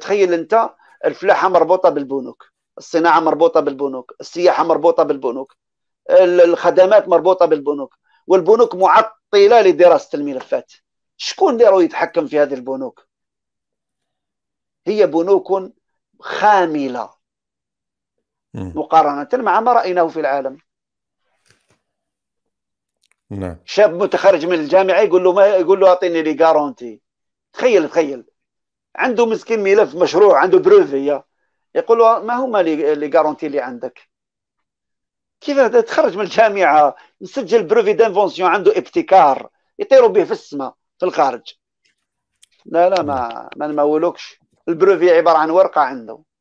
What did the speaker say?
تخيل انت الفلاحه مربوطه بالبنوك الصناعه مربوطه بالبنوك السياحه مربوطه بالبنوك الخدمات مربوطه بالبنوك والبنوك معطله لدراسه الملفات شكون اللي يتحكم في هذه البنوك هي بنوك خامله مقارنه مع ما رايناه في العالم نعم شاب متخرج من الجامعه يقول له ما يقول له اعطيني لي جارونتي تخيل تخيل عنده مسكين ملف مشروع عنده بروفيه يقول له ما هما لي غارونتي اللي عندك كيف تخرج من الجامعه مسجل بروفي دانفونسيون عنده ابتكار يطيروا به في السماء في الخارج لا لا ما ما نمولوكش البروفي عباره عن ورقه عنده